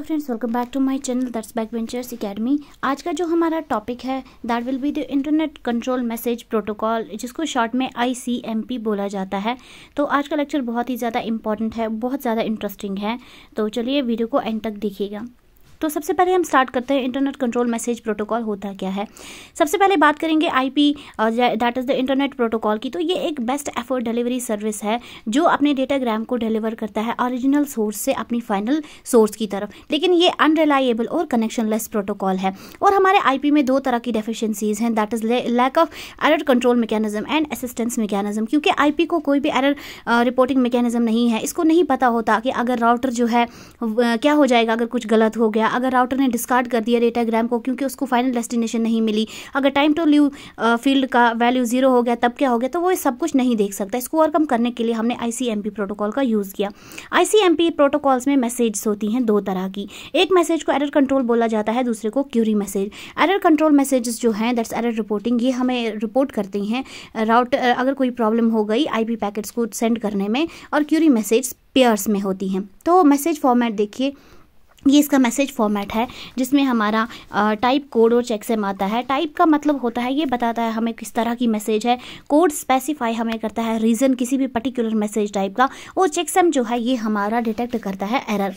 hello friends welcome back to my channel दर्स back ventures academy आज का जो हमारा टॉपिक है that will be the internet control message protocol जिसको शॉर्ट में आईसीएमपी बोला जाता है तो आज का लेक्चर बहुत ही ज़्यादा इंपॉर्टेंट है बहुत ज़्यादा इंटरेस्टिंग है तो चलिए वीडियो को एंड तक देखिएगा तो सबसे पहले हम स्टार्ट करते हैं इंटरनेट कंट्रोल मैसेज प्रोटोकॉल होता क्या है सबसे पहले बात करेंगे I P that is the internet protocol की तो ये एक बेस्ट एफर्ट डिलीवरी सर्विस है जो अपने डेटाग्राम को डिलीवर करता है ओरिजिनल सोर्स से अपनी फाइनल सोर्स की तरफ लेकिन ये अनरिलाइएबल और कनेक्शनलेस प्रोटोकॉल है और हमारे आई में दो तरह की डेफिशिएंसीज हैं that is lack of error control mechanism and assistance mechanism क्योंकि आई को कोई भी एरर रिपोर्टिंग मैकेनिज्म नहीं है इसको नहीं पता होता कि अगर राउटर जो है क्या हो जाएगा अगर कुछ गलत हो गया अगर राउटर ने डिस्कार्ड कर दिया डेटाग्राम को क्योंकि उसको फाइनल डेस्टिनेशन नहीं मिली अगर टाइम टू ल्यू फील्ड का वैल्यू जीरो हो गया तब क्या हो गया तो वो सब कुछ नहीं देख सकता इसको ओवरकम करने के लिए हमने आई प्रोटोकॉल का यूज़ किया आई प्रोटोकॉल्स में मैसेज होती हैं दो तरह की एक मैसेज को एरर कंट्रोल बोला जाता है दूसरे को query message error control messages जो हैं दैट्स एरर रिपोर्टिंग ये हमें रिपोर्ट करती हैं राउट अगर कोई प्रॉब्लम हो गई आईपी पैकेट्स को सेंड करने में और क्यूरी मैसेज पेयर्स में होती हैं तो मैसेज फॉर्मेट देखिए ये इसका मैसेज फॉर्मेट है जिसमें हमारा टाइप कोड और चेक आता है टाइप का मतलब होता है ये बताता है हमें किस तरह की मैसेज है कोड स्पेसिफाई हमें करता है रीज़न किसी भी पर्टिकुलर मैसेज टाइप का और चेक सेम जो है ये हमारा डिटेक्ट करता है एरर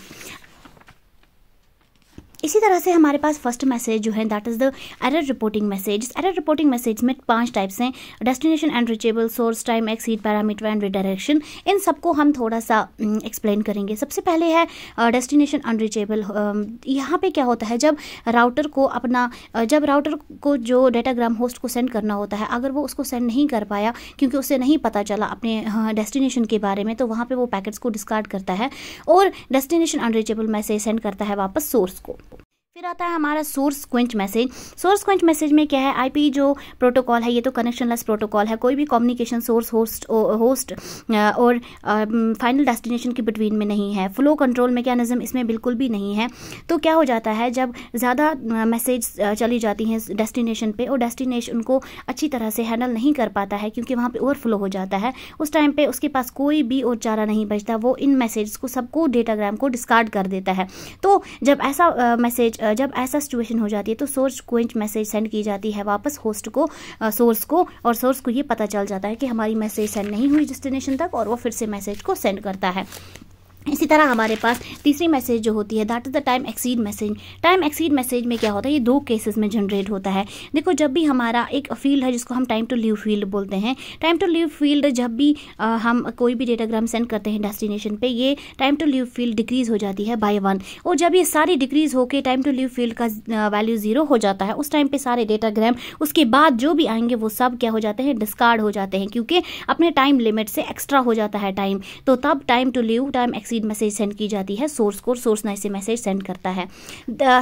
इसी तरह से हमारे पास फर्स्ट मैसेज जो है that is the error reporting message error reporting message में पांच टाइप्स हैं destination and reachable source time exceed parameter and redirection इन सबको हम थोड़ा सा एक्सप्लेन करेंगे सबसे पहले है डेस्टिनेशन अनरीचेबल यहाँ पे क्या होता है जब राउटर को अपना जब राउटर को जो डाटाग्राम होस्ट को सेंड करना होता है अगर वो उसको सेंड नहीं कर पाया क्योंकि उसे नहीं पता चला अपने डेस्टिनेशन के बारे में तो वहाँ पे वो पैकेट्स को डिस्कार्ड करता है और डेस्टिनेशन अनरीचेबल मैसेज सेंड करता है वापस सोर्स को फिर आता है हमारा source quench message source quench message में क्या है आईपी जो प्रोटोकॉल है ये तो कनेक्शनलेस प्रोटोकॉल है कोई भी कम्युनिकेशन सोर्स होस्ट होस्ट और फाइनल डेस्टिनेशन के बिटवीन में नहीं है फ्लो कंट्रोल मैकेनिज्म इसमें बिल्कुल भी नहीं है तो क्या हो जाता है जब ज़्यादा मैसेज चली जाती हैं डेस्टिनेशन पर और डेस्टिनेशन उनको अच्छी तरह से हैंडल नहीं कर पाता है क्योंकि वहाँ पर ओवरफ्लो हो जाता है उस टाइम पर उसके पास कोई भी और चारा नहीं बचता वो इन मैसेज को सबको डेटाग्राम को डिस्कार्ड कर देता है तो जब ऐसा मैसेज जब ऐसा सिचुएशन हो जाती है तो सोर्स को मैसेज सेंड की जाती है वापस होस्ट को सोर्स को और सोर्स को ये पता चल जाता है कि हमारी मैसेज सेंड नहीं हुई डेस्टिनेशन तक और वो फिर से मैसेज को सेंड करता है इसी तरह हमारे पास तीसरी मैसेज जो होती है that is the time exceed message time exceed message में क्या होता है ये दो केसेस में जनरेट होता है देखो जब भी हमारा एक फील्ड है जिसको हम टाइम टू लीव फील्ड बोलते हैं टाइम टू लिव फील्ड जब भी आ, हम कोई भी डेटाग्राम सेंड करते हैं डेस्टिनेशन पे ये time to live field decrease हो जाती है बाय वन और जब ये सारी डिक्रीज़ होकर टाइम टू लिव फील्ड का वैल्यू ज़ीरो हो जाता है उस टाइम पर सारे डेटाग्राम उसके बाद जो भी आएंगे वो सब क्या हो जाते हैं डिस्कार्ड हो जाते हैं क्योंकि अपने टाइम लिमिट से एक्स्ट्रा हो जाता है टाइम तो तब time to live time exceed सीड मैसेज सेंड की जाती है सोर्स को सोर्स ना इसे मैसेज सेंड करता है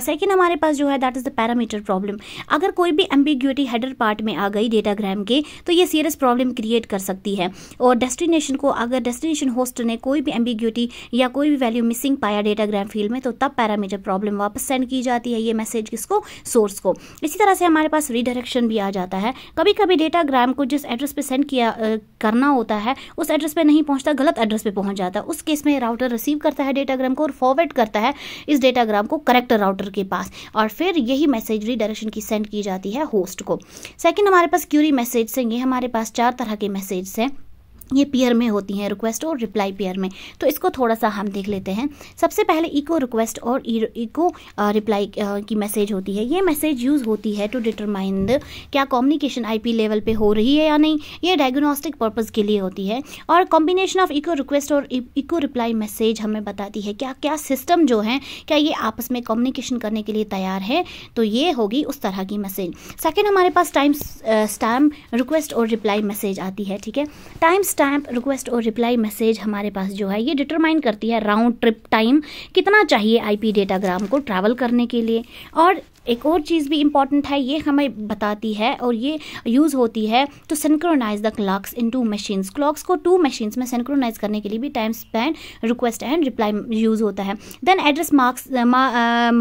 सेकेंड हमारे पास जो है that is the parameter problem अगर कोई भी एम्बिग्यूटी हेडर पार्ट में आ गई डेटाग्राम के तो ये सीरियस प्रॉब्लम क्रिएट कर सकती है और डेस्टिनेशन को अगर डेस्टिनेशन होस्ट ने कोई भी एम्बिग्यूटी या कोई भी वैल्यू मिसिंग पाया डेटाग्राम फील्ड में तो तब पैरामीटर प्रॉब्लम वापस सेंड की जाती है ये मैसेज किसको सोर्स को इसी तरह से हमारे पास रिडायरेक्शन भी आ जाता है कभी कभी डेटाग्राम को जिस एड्रेस पर सेंड किया करना होता है उस एड्रेस पे नहीं पहुंचता गलत एड्रेस पे पहुंच जाता है उस केस में राउट राउटर रिसीव करता है डेटाग्राम को और फॉरवर्ड करता है इस डेटाग्राम को करेक्ट राउटर के पास और फिर यही मैसेज रिडायरेक्शन की सेंड की जाती है होस्ट को सेकेंड हमारे पास क्यूरी मैसेज हैं ये हमारे पास चार तरह के मैसेज हैं ये पेयर में होती हैं रिक्वेस्ट और रिप्लाई पेयर में तो इसको थोड़ा सा हम देख लेते हैं सबसे पहले इको रिक्वेस्ट और इको e-, रिप्लाई की मैसेज होती है ये मैसेज यूज़ होती है टू डिटरमाइन द क्या कम्युनिकेशन आईपी लेवल पे हो रही है या नहीं ये डायग्नोस्टिक पर्पज़ के लिए होती है और कॉम्बिनेशन ऑफ इको रिक्वेस्ट और इको रिप्लाई मैसेज हमें बताती है क्या क्या सिस्टम जो है क्या ये आपस में कम्युनिकेशन करने के लिए तैयार है तो ये होगी उस तरह की मैसेज सेकेंड हमारे पास टाइम स्टैम रिक्वेस्ट और रिप्लाई मैसेज आती है ठीक है टाइम स्टैम्प रिक्वेस्ट और रिप्लाई मैसेज हमारे पास जो है ये डिटरमाइन करती है राउंड ट्रिप टाइम कितना चाहिए आईपी डेटाग्राम को ट्रैवल करने के लिए और एक और चीज़ भी इम्पॉर्टेंट है ये हमें बताती है और ये यूज़ होती है to synchronise the clocks in two machines clocks को टू मशीन्स में सेंक्रोनाइज करने के लिए भी time spend request and reply use होता है then address marks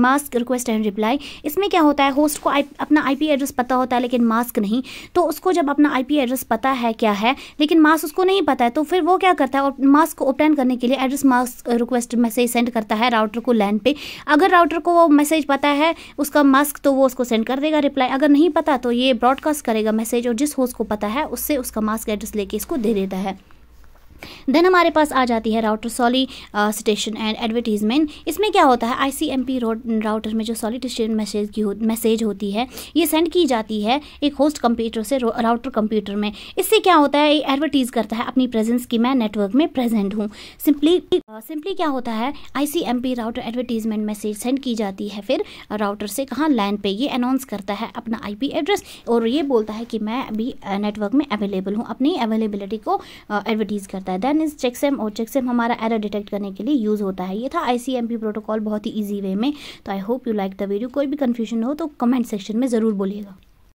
mask request and reply इसमें क्या होता है होस्ट को आई अपना आई एड्रेस पता होता है लेकिन मास्क नहीं तो उसको जब अपना आई एड्रेस पता है क्या है लेकिन मास्क उसको उसको नहीं पता है तो फिर वो क्या करता है मास्क को ओपन करने के लिए address mask request message send करता है राउटर को लैंड पे अगर राउटर को वो मैसेज पता है उसका मास्क तो वो उसको सेंड कर देगा रिप्लाई अगर नहीं पता तो ये ब्रॉडकास्ट करेगा मैसेज और जिस होस्ट को पता है उससे उसका मास्क एड्रेस लेके इसको दे देता है देन हमारे पास आ जाती है router solicitation and advertisement इसमें क्या होता है आईसीएमपी राउटर में जो सॉलिटेशन मैसेज की हो, मैसेज होती है ये सेंड की जाती है एक होस्ट कंप्यूटर से राउटर कंप्यूटर में इससे क्या होता है एडवर्टीज़ करता है अपनी प्रेजेंस की मैं नेटवर्क में प्रेजेंट हूँ सिंपली सिंपली uh, क्या होता है ICMP router advertisement message send की जाती है फिर राउटर uh, से कहाँ लैंड पे ये अनाउंस करता है अपना आईपी एड्रेस और ये बोलता है कि मैं अभी नेटवर्क uh, में अवेलेबल हूँ अपनी अवेलेबिलिटी को एडवर्टीज़ करता है जाता है देन इज चेकसेम और चेकसेम हमारा एरर डिटेक्ट करने के लिए यूज़ होता है ये था आईसीएमपी प्रोटोकॉल बहुत ही ईजी वे में तो I hope you like the video कोई भी कन्फ्यूजन हो तो कमेंट सेक्शन में ज़रूर बोलिएगा